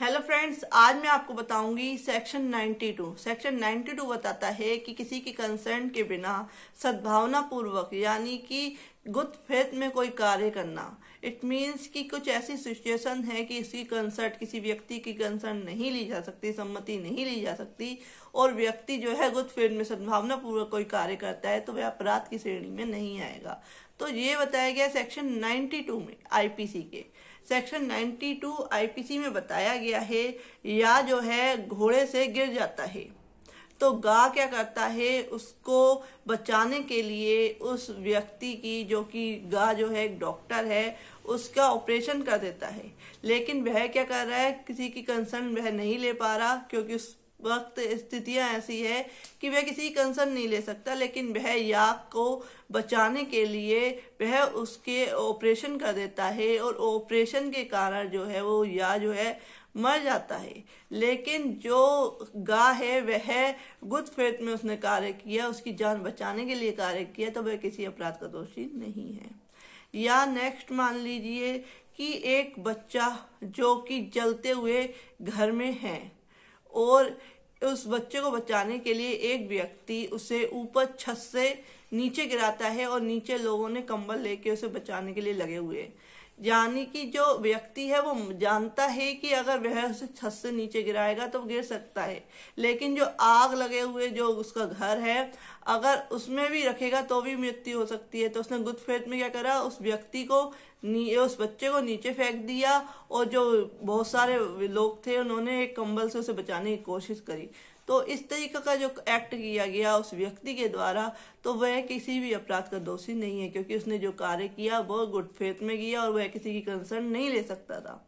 hello friends आज मैं आपको बताऊंगी सेक्शन 92 सेक्शन 92 बताता है कि किसी के कंसर्न के बिना सद्भावना पूर्वक यानी कि गुड फेथ में कोई कार्य करना इट मीन्स कि कुछ ऐसी सिचुएशन है कि इसकी कंसर्ट किसी व्यक्ति की कंसर्ट नहीं ली जा सकती सम्मति नहीं ली जा सकती और व्यक्ति जो है गुड फेथ में सद्भावना पूर्वक कोई कार्य करता है तो वह अपराध की श्रेणी में नहीं आएगा तो ये बताया गया सेक्शन 92 में आईपीसी के सेक्शन 92 आईपीसी में बताया गया है या जो है घोड़े से गिर जाता है तो गा क्या करता है उसको बचाने के लिए उस व्यक्ति की जो कि गा जो है एक डॉक्टर है उसका ऑपरेशन कर देता है लेकिन वह क्या कर रहा है किसी की कंसर्न वह नहीं ले पा रहा क्योंकि उस वक्त स्थितियां ऐसी है कि वह किसी की कंसर्न नहीं ले सकता लेकिन वह याक को बचाने के लिए वह उसके ऑपरेशन कर देता है और ऑपरेशन के कारण जो है वो या जो है मर जाता है लेकिन जो गा है वह गुद फेत में उसने कार्य किया उसकी जान बचाने के लिए कार्य किया तो वह किसी अपराध का दोषी नहीं है या नेक्स्ट मान लीजिए कि एक बच्चा जो कि जलते हुए घर में है और उस बच्चे को बचाने के लिए एक व्यक्ति उसे ऊपर छत से नीचे गिराता है और नीचे लोगों ने कंबल लेके उसे बचाने के लिए लगे हुए हैं यानी कि जो व्यक्ति है वो जानता है कि अगर वह उसे छत से नीचे गिराएगा तो गिर सकता है लेकिन जो आग लगे हुए जो उसका घर है अगर उसमें भी रखेगा तो भी मृत्यु हो सकती है तो उसने गुद फेत में क्या करा उस व्यक्ति को उस बच्चे को नीचे फेंक दिया और जो बहुत सारे लोग थे उन्होंने एक कंबल से उसे बचाने की कोशिश करी तो इस तरीके का जो एक्ट किया गया उस व्यक्ति के द्वारा तो वह किसी भी अपराध का दोषी नहीं है क्योंकि उसने जो कार्य किया वह गुड फेथ में किया और वह किसी की कंसर्न नहीं ले सकता था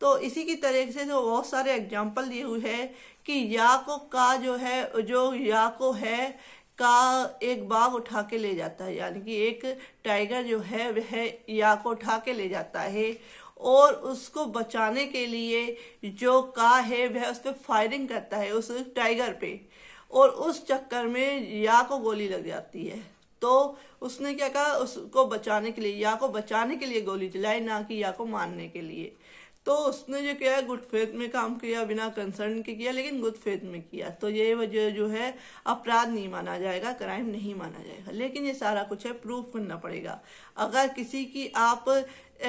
तो इसी की तरह से जो तो बहुत सारे एग्जाम्पल दिए हुए हैं कि याको का जो है जो याको है का एक बाघ उठा के ले जाता है यानी कि एक टाइगर जो है वह या को उठा के ले जाता है और उसको बचाने के लिए जो का है वह उस पर फायरिंग करता है उस टाइगर पे और उस चक्कर में या को गोली लग जाती है तो उसने क्या कहा उसको बचाने के लिए या को बचाने के लिए गोली चलाई ना कि या को मारने के लिए तो उसने जो किया गुड फेथ में काम किया बिना कंसर्न के किया लेकिन गुड फेथ में किया तो ये वजह जो है अपराध नहीं माना जाएगा क्राइम नहीं माना जाएगा लेकिन ये सारा कुछ है प्रूफ करना पड़ेगा अगर किसी की आप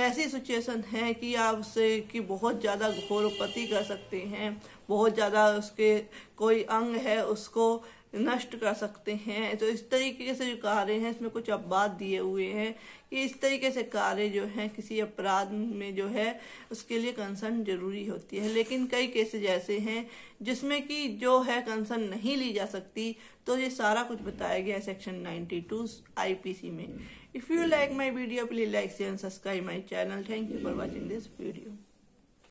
ऐसी सिचुएशन है कि आप उससे कि बहुत ज़्यादा घोरपति कर सकते हैं बहुत ज़्यादा उसके कोई अंग है उसको नष्ट कर सकते हैं तो इस तरीके से जो कार्य हैं इसमें कुछ अपवाद दिए हुए हैं कि इस तरीके से कार्य जो है किसी अपराध में जो है उसके लिए कंसर्न जरूरी होती है लेकिन कई केसेज ऐसे हैं जिसमें कि जो है कंसर्न नहीं ली जा सकती तो ये सारा कुछ बताया गया है सेक्शन 92 आईपीसी में if you like my video please like and subscribe my channel thank you for watching this video